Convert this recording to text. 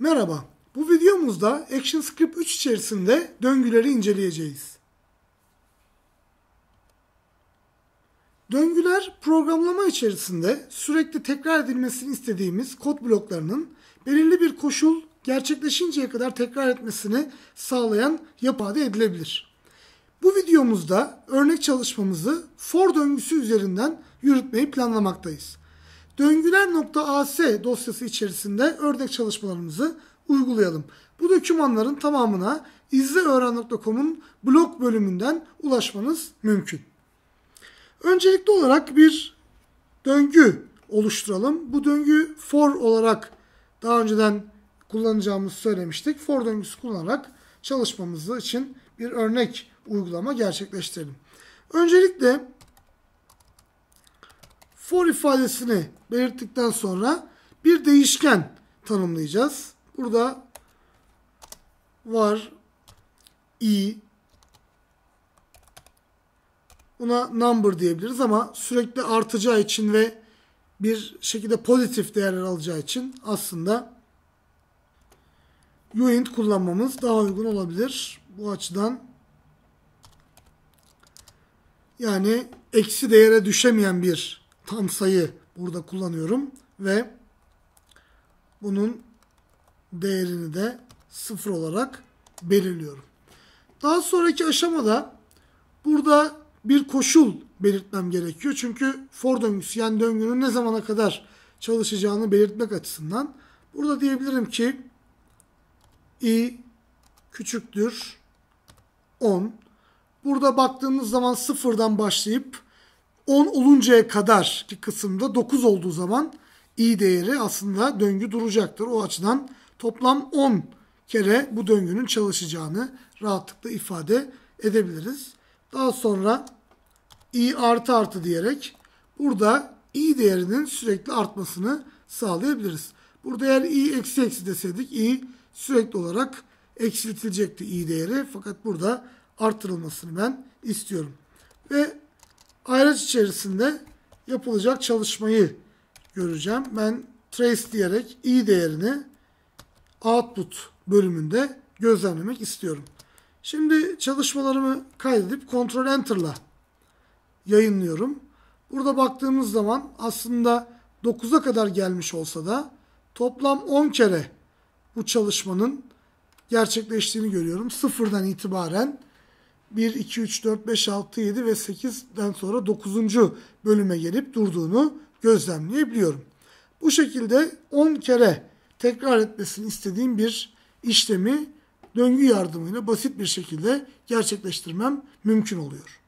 Merhaba, bu videomuzda ActionScript 3 içerisinde döngüleri inceleyeceğiz. Döngüler programlama içerisinde sürekli tekrar edilmesini istediğimiz kod bloklarının belirli bir koşul gerçekleşinceye kadar tekrar etmesini sağlayan yapıda edilebilir. Bu videomuzda örnek çalışmamızı for döngüsü üzerinden yürütmeyi planlamaktayız. Döngüler.as dosyası içerisinde örnek çalışmalarımızı uygulayalım. Bu dokümanların tamamına izleöğren.com'un blog bölümünden ulaşmanız mümkün. Öncelikli olarak bir döngü oluşturalım. Bu döngü for olarak daha önceden kullanacağımızı söylemiştik. For döngüsü kullanarak çalışmamız için bir örnek uygulama gerçekleştirelim. Öncelikle for ifadesini belirttikten sonra bir değişken tanımlayacağız. Burada var i buna number diyebiliriz ama sürekli artacağı için ve bir şekilde pozitif değerler alacağı için aslında uint kullanmamız daha uygun olabilir. Bu açıdan yani eksi değere düşemeyen bir tam sayı burada kullanıyorum ve bunun değerini de sıfır olarak belirliyorum. Daha sonraki aşamada burada bir koşul belirtmem gerekiyor. Çünkü for döngüsü yani döngünün ne zamana kadar çalışacağını belirtmek açısından. Burada diyebilirim ki i küçüktür 10. Burada baktığımız zaman sıfırdan başlayıp 10 oluncaya kadar ki kısımda 9 olduğu zaman i değeri aslında döngü duracaktır. O açıdan toplam 10 kere bu döngünün çalışacağını rahatlıkla ifade edebiliriz. Daha sonra i artı artı diyerek burada i değerinin sürekli artmasını sağlayabiliriz. Burada eğer i eksi eksi deseydik i sürekli olarak eksiltilecekti i değeri. Fakat burada arttırılmasını ben istiyorum. Ve Ayraç içerisinde yapılacak çalışmayı göreceğim. Ben trace diyerek i değerini output bölümünde gözlemlemek istiyorum. Şimdi çalışmalarımı kaydedip Ctrl Enter'la yayınlıyorum. Burada baktığımız zaman aslında 9'a kadar gelmiş olsa da toplam 10 kere bu çalışmanın gerçekleştiğini görüyorum. Sıfırdan itibaren 1, 2, 3, 4, 5, 6, 7 ve 8'den sonra 9. bölüme gelip durduğunu gözlemleyebiliyorum. Bu şekilde 10 kere tekrar etmesini istediğim bir işlemi döngü yardımıyla basit bir şekilde gerçekleştirmem mümkün oluyor.